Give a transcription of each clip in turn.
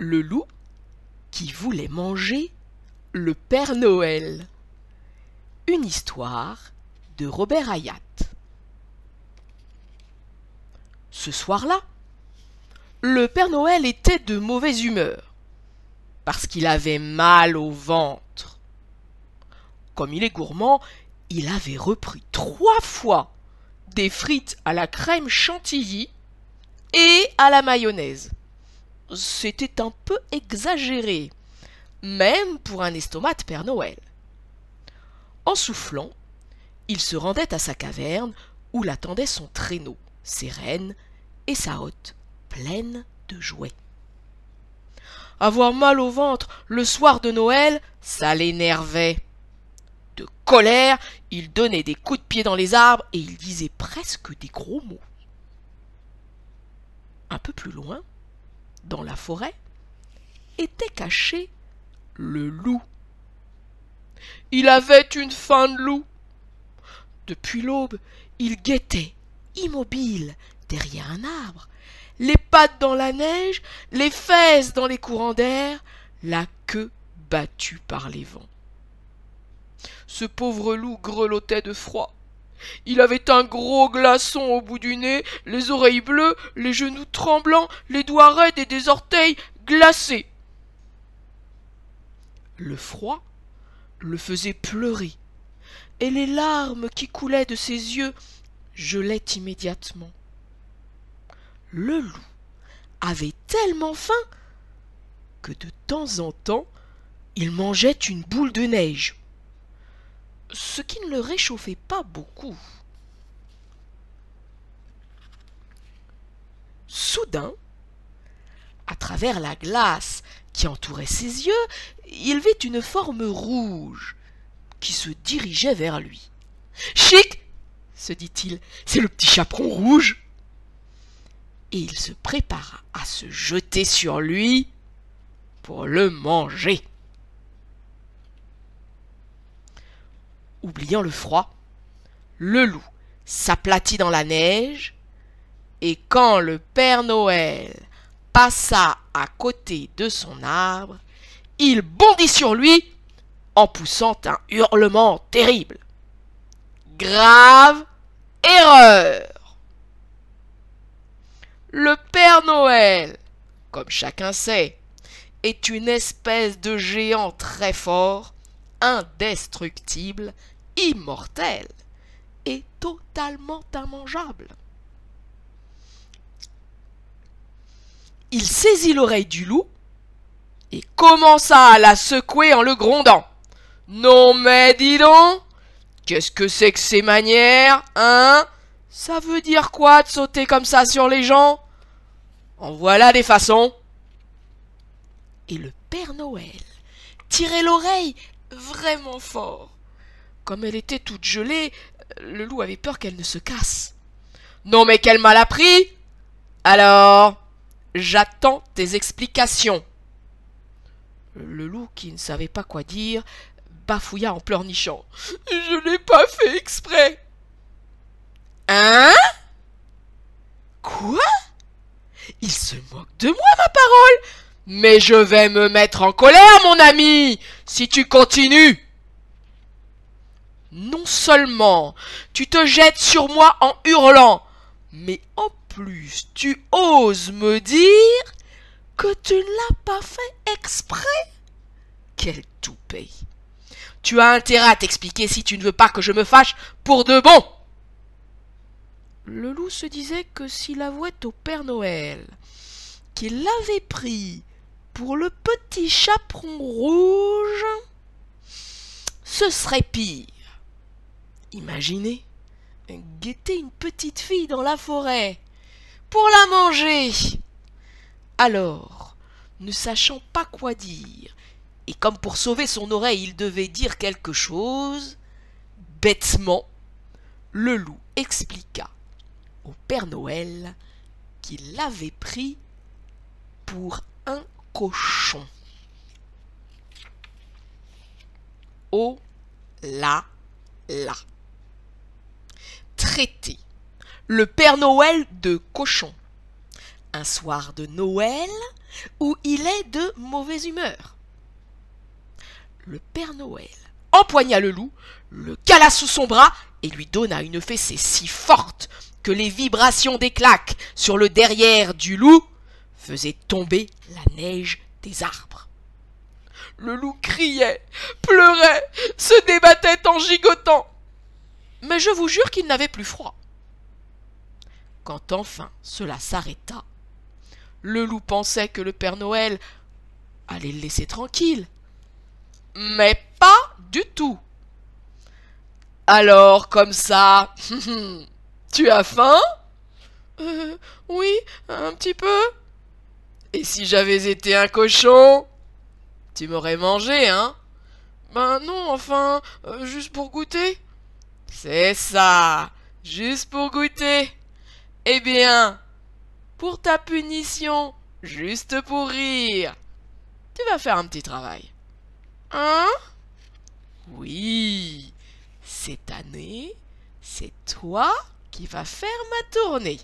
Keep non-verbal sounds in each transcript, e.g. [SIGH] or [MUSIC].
le loup qui voulait manger le Père Noël. Une histoire de Robert Hayat. Ce soir-là, le Père Noël était de mauvaise humeur parce qu'il avait mal au ventre. Comme il est gourmand, il avait repris trois fois des frites à la crème chantilly et à la mayonnaise c'était un peu exagéré, même pour un estomate Père Noël. En soufflant, il se rendait à sa caverne où l'attendait son traîneau, ses rênes et sa hotte pleine de jouets. Avoir mal au ventre le soir de Noël, ça l'énervait. De colère, il donnait des coups de pied dans les arbres et il disait presque des gros mots. Un peu plus loin, dans la forêt, était caché le loup. Il avait une faim de loup. Depuis l'aube, il guettait, immobile, derrière un arbre, les pattes dans la neige, les fesses dans les courants d'air, la queue battue par les vents. Ce pauvre loup grelottait de froid. Il avait un gros glaçon au bout du nez, les oreilles bleues, les genoux tremblants, les doigts raides et des orteils glacés. Le froid le faisait pleurer, et les larmes qui coulaient de ses yeux gelaient immédiatement. Le loup avait tellement faim que de temps en temps il mangeait une boule de neige ce qui ne le réchauffait pas beaucoup. Soudain, à travers la glace qui entourait ses yeux, il vit une forme rouge qui se dirigeait vers lui. Chic se dit-il, c'est le petit chaperon rouge Et il se prépara à se jeter sur lui pour le manger. oubliant le froid, le loup s'aplatit dans la neige, et quand le Père Noël passa à côté de son arbre, il bondit sur lui en poussant un hurlement terrible. Grave erreur. Le Père Noël, comme chacun sait, est une espèce de géant très fort indestructible, immortel et totalement immangeable. Il saisit l'oreille du loup et commença à la secouer en le grondant. Non mais dis donc, qu'est-ce que c'est que ces manières, hein Ça veut dire quoi de sauter comme ça sur les gens En voilà des façons. Et le Père Noël tirait l'oreille vraiment fort. Comme elle était toute gelée, le loup avait peur qu'elle ne se casse. Non mais quel mal appris Alors, j'attends tes explications. Le loup, qui ne savait pas quoi dire, bafouilla en pleurnichant. Je n'ai pas fait exprès. Hein Quoi Il se moque de moi, ma parole mais je vais me mettre en colère, mon ami, si tu continues. Non seulement tu te jettes sur moi en hurlant, mais en plus tu oses me dire que tu ne l'as pas fait exprès. Quel toupet. Tu as intérêt à t'expliquer si tu ne veux pas que je me fâche pour de bon. Le loup se disait que s'il avouait au Père Noël qu'il l'avait pris pour le petit chaperon rouge, ce serait pire. Imaginez, guetter une petite fille dans la forêt pour la manger. Alors, ne sachant pas quoi dire, et comme pour sauver son oreille il devait dire quelque chose, bêtement, le loup expliqua au Père Noël qu'il l'avait pris pour un cochon. Oh là là. Traité. Le Père Noël de cochon. Un soir de Noël où il est de mauvaise humeur. Le Père Noël empoigna le loup, le cala sous son bras et lui donna une fessée si forte que les vibrations des claques sur le derrière du loup faisait tomber la neige des arbres. Le loup criait, pleurait, se débattait en gigotant. Mais je vous jure qu'il n'avait plus froid. Quand enfin cela s'arrêta, le loup pensait que le Père Noël allait le laisser tranquille. Mais pas du tout. Alors, comme ça, [LAUGHS] tu as faim euh, Oui, un petit peu. Et si j'avais été un cochon Tu m'aurais mangé, hein Ben non, enfin, euh, juste pour goûter. C'est ça, juste pour goûter. Eh bien, pour ta punition, juste pour rire, tu vas faire un petit travail. Hein Oui, cette année, c'est toi qui vas faire ma tournée.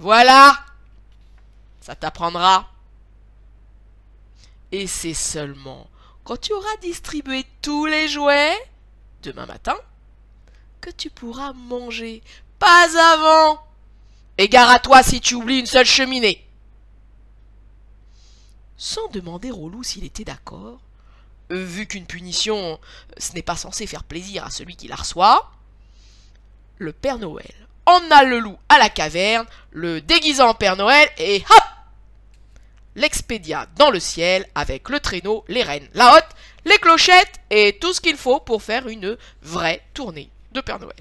Voilà ça t'apprendra. Et c'est seulement quand tu auras distribué tous les jouets, demain matin, que tu pourras manger. Pas avant Égare à toi si tu oublies une seule cheminée Sans demander au loup s'il était d'accord, vu qu'une punition, ce n'est pas censé faire plaisir à celui qui la reçoit, le Père Noël emmena le loup à la caverne, le déguisant en Père Noël et hop l'expédia dans le ciel avec le traîneau, les rênes, la hotte, les clochettes et tout ce qu'il faut pour faire une vraie tournée de Père Noël.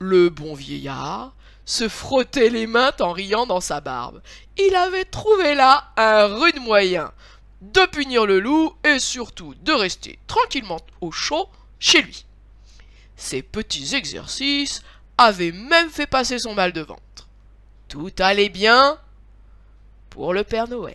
Le bon vieillard se frottait les mains en riant dans sa barbe. Il avait trouvé là un rude moyen de punir le loup et surtout de rester tranquillement au chaud chez lui. Ces petits exercices avaient même fait passer son mal de ventre. Tout allait bien pour le Père Noël.